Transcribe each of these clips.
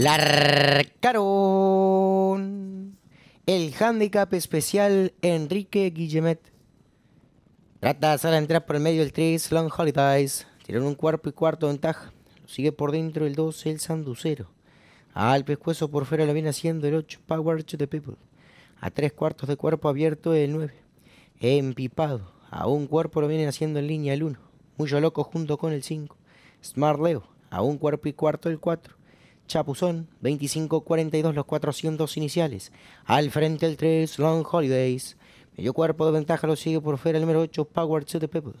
¡Largaron! El handicap especial Enrique Guillemet. Trata de entrar por el medio del 3, Long Holidays. Tiraron un cuerpo y cuarto de ventaja. Lo sigue por dentro el 2, el Sanducero. Al pescuezo por fuera lo viene haciendo el 8, Power to the People. A tres cuartos de cuerpo abierto el 9. Empipado. A un cuerpo lo viene haciendo en línea el 1. Mucho loco junto con el 5. Smart Leo. A un cuerpo y cuarto el 4. Chapuzón, 25-42 los 400 iniciales. Al frente el 3, Long Holidays. Medio cuerpo de ventaja lo sigue por fuera el número 8, Power to the People.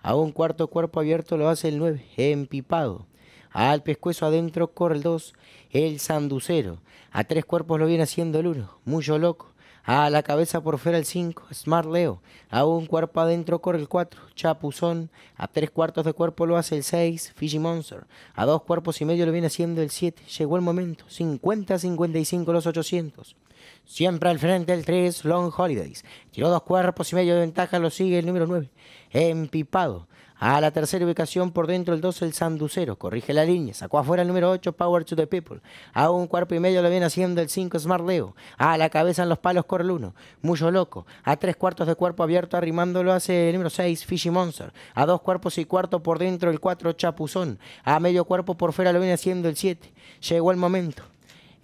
A un cuarto cuerpo abierto lo hace el 9, Empipado. Al pescuezo adentro corre el 2, el Sanducero. A tres cuerpos lo viene haciendo el 1, Mucho Loco. A ah, la cabeza por fuera el 5, Smart Leo. A un cuerpo adentro corre el 4, Chapuzón. A tres cuartos de cuerpo lo hace el 6, Fiji Monster. A dos cuerpos y medio lo viene haciendo el 7. Llegó el momento, 50-55 los 800. Siempre al frente el 3, Long Holidays. Tiró dos cuerpos y medio de ventaja, lo sigue el número 9, Empipado. A la tercera ubicación por dentro el 12 el Sanducero, corrige la línea, sacó afuera el número 8 Power to the People. A un cuerpo y medio lo viene haciendo el 5 Smart Leo. A la cabeza en los palos corre el 1, Mucho Loco. A tres cuartos de cuerpo abierto arrimándolo hace el número 6 Fishy Monster. A dos cuerpos y cuarto por dentro el 4 Chapuzón. A medio cuerpo por fuera lo viene haciendo el 7. Llegó el momento.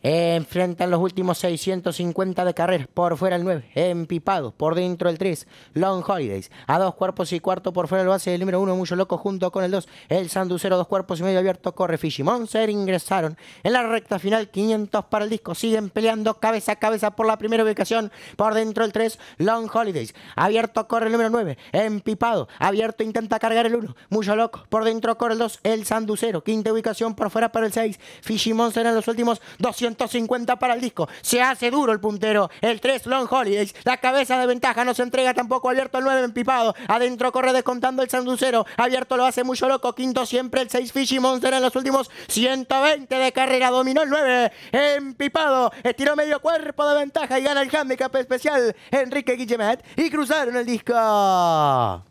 Enfrentan los últimos 650 de carreras. Por fuera el 9. Empipado. Por dentro el 3. Long Holidays. A dos cuerpos y cuarto. Por fuera el base del número 1. Mucho loco junto con el 2. El Sanducero. Dos cuerpos y medio abierto. Corre Fiji Monster. Ingresaron en la recta final. 500 para el disco. Siguen peleando cabeza a cabeza por la primera ubicación. Por dentro el 3. Long Holidays. Abierto corre el número 9. Empipado. Abierto intenta cargar el 1. Mucho loco. Por dentro corre el 2. El Sanducero. Quinta ubicación. Por fuera para el 6. Fiji Monster en los últimos 200. 150 para el disco. Se hace duro el puntero. El 3 Long Holidays. La cabeza de ventaja no se entrega tampoco. abierto el 9 empipado. Adentro corre descontando el Sanducero. Abierto lo hace mucho loco. Quinto siempre el 6 Fishy Monster en los últimos 120 de carrera. Dominó el 9. Empipado. Estiró medio cuerpo de ventaja y gana el handicap especial. Enrique Guillemet. Y cruzaron el disco.